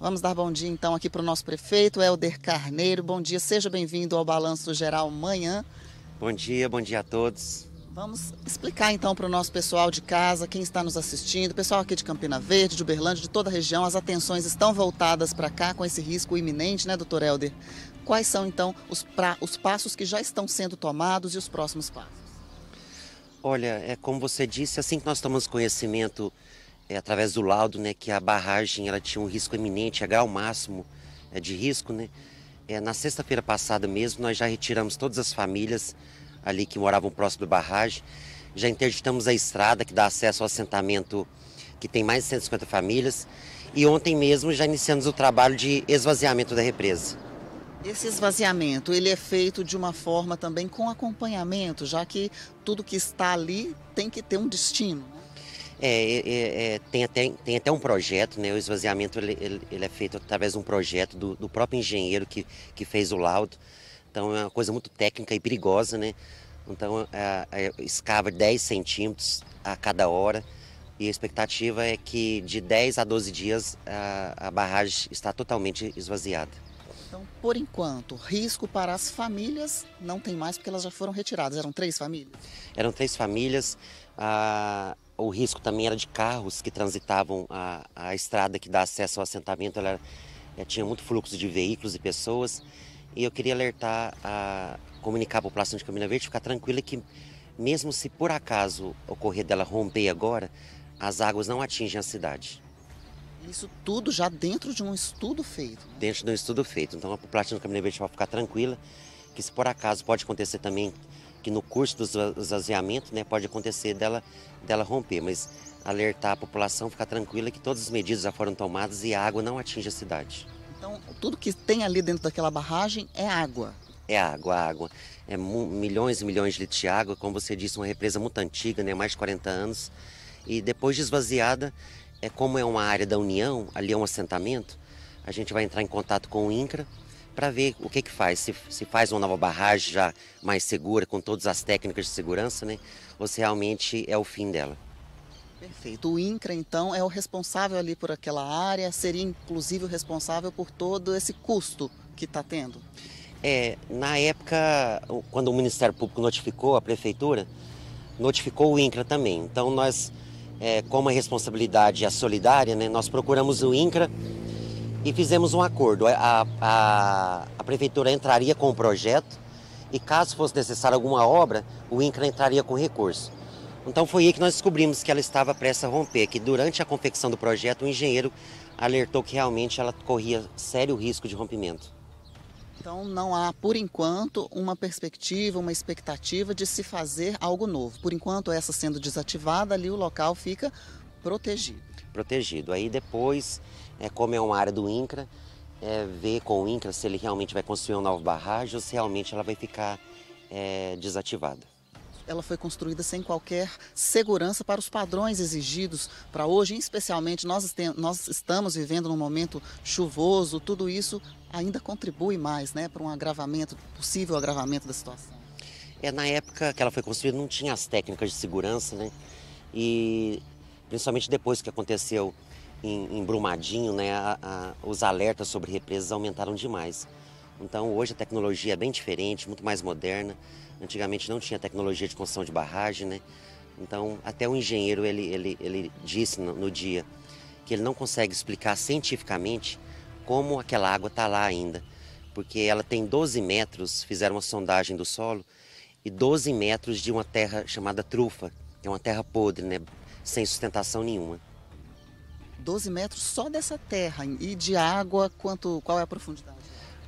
Vamos dar bom dia então aqui para o nosso prefeito, Helder Carneiro. Bom dia, seja bem-vindo ao Balanço Geral Manhã. Bom dia, bom dia a todos. Vamos explicar então para o nosso pessoal de casa, quem está nos assistindo, pessoal aqui de Campina Verde, de Uberlândia, de toda a região, as atenções estão voltadas para cá com esse risco iminente, né, doutor Helder? Quais são então os, pra, os passos que já estão sendo tomados e os próximos passos? Olha, é como você disse, assim que nós tomamos conhecimento é, através do laudo, né, que a barragem ela tinha um risco eminente, a é grau máximo é, de risco, né? É, na sexta-feira passada mesmo, nós já retiramos todas as famílias ali que moravam próximo da barragem, já interditamos a estrada que dá acesso ao assentamento que tem mais de 150 famílias e ontem mesmo já iniciamos o trabalho de esvaziamento da represa. Esse esvaziamento, ele é feito de uma forma também com acompanhamento, já que tudo que está ali tem que ter um destino. Né? É, é, é, é, tem, até, tem até um projeto, né? O esvaziamento ele, ele, ele é feito através de um projeto do, do, próprio engenheiro que, que fez o laudo. Então é uma coisa muito técnica e perigosa, né? Então é, é, escava 10 centímetros a cada hora e a expectativa é que de 10 a 12 dias a, a barragem está totalmente esvaziada. Então, por enquanto, risco para as famílias não tem mais porque elas já foram retiradas. Eram três famílias? Eram três famílias. Ah, o risco também era de carros que transitavam a, a estrada que dá acesso ao assentamento, ela, ela eh, tinha muito fluxo de veículos e pessoas. E eu queria alertar, a, comunicar à população de Camila Verde, ficar tranquila que mesmo se por acaso ocorrer dela romper agora, as águas não atingem a cidade. Isso tudo já dentro de um estudo feito. Né? Dentro de um estudo feito. Então a população de Camila Verde vai ficar tranquila, que se por acaso pode acontecer também que no curso do esvaziamento né, pode acontecer dela, dela romper, mas alertar a população, ficar tranquila que todas as medidas já foram tomadas e a água não atinge a cidade. Então, tudo que tem ali dentro daquela barragem é água? É água, água. É milhões e milhões de litros de água, como você disse, uma represa muito antiga, né, mais de 40 anos. E depois de esvaziada, é como é uma área da União, ali é um assentamento, a gente vai entrar em contato com o INCRA, para ver o que que faz, se, se faz uma nova barragem já mais segura, com todas as técnicas de segurança, né? Ou se realmente é o fim dela. Perfeito. O INCRA, então, é o responsável ali por aquela área, seria inclusive o responsável por todo esse custo que está tendo? É, na época, quando o Ministério Público notificou a Prefeitura, notificou o INCRA também. Então, nós, é, como a responsabilidade é solidária, né, nós procuramos o INCRA e fizemos um acordo. A, a, a prefeitura entraria com o projeto e, caso fosse necessária alguma obra, o INCRA entraria com recurso. Então foi aí que nós descobrimos que ela estava prestes a romper, que durante a confecção do projeto o engenheiro alertou que realmente ela corria sério risco de rompimento. Então não há, por enquanto, uma perspectiva, uma expectativa de se fazer algo novo. Por enquanto, essa sendo desativada, ali o local fica Protegido. Protegido. Aí depois, é, como é uma área do INCRA, é, ver com o INCRA se ele realmente vai construir uma nova barragem ou se realmente ela vai ficar é, desativada. Ela foi construída sem qualquer segurança para os padrões exigidos para hoje, especialmente nós, nós estamos vivendo num momento chuvoso, tudo isso ainda contribui mais né, para um agravamento, possível agravamento da situação. É, na época que ela foi construída não tinha as técnicas de segurança, né? E principalmente depois que aconteceu em, em Brumadinho, né, a, a, os alertas sobre represas aumentaram demais. Então hoje a tecnologia é bem diferente, muito mais moderna. Antigamente não tinha tecnologia de construção de barragem, né? Então até o engenheiro ele, ele, ele disse no, no dia que ele não consegue explicar cientificamente como aquela água está lá ainda, porque ela tem 12 metros, fizeram uma sondagem do solo, e 12 metros de uma terra chamada trufa, que é uma terra podre, né? sem sustentação nenhuma. 12 metros só dessa terra e de água, quanto, qual é a profundidade?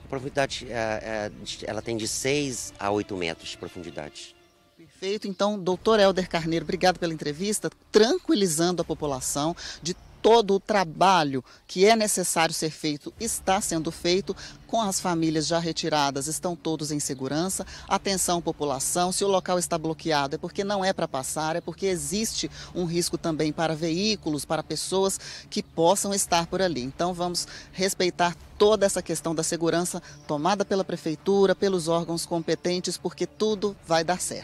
A profundidade é, é ela tem de 6 a 8 metros de profundidade. Perfeito. Então, doutor Helder Carneiro, obrigado pela entrevista, tranquilizando a população de todo o trabalho que é necessário ser feito está sendo feito com as famílias já retiradas, estão todos em segurança. Atenção, população, se o local está bloqueado é porque não é para passar, é porque existe um risco também para veículos, para pessoas que possam estar por ali. Então vamos respeitar toda essa questão da segurança tomada pela prefeitura, pelos órgãos competentes, porque tudo vai dar certo.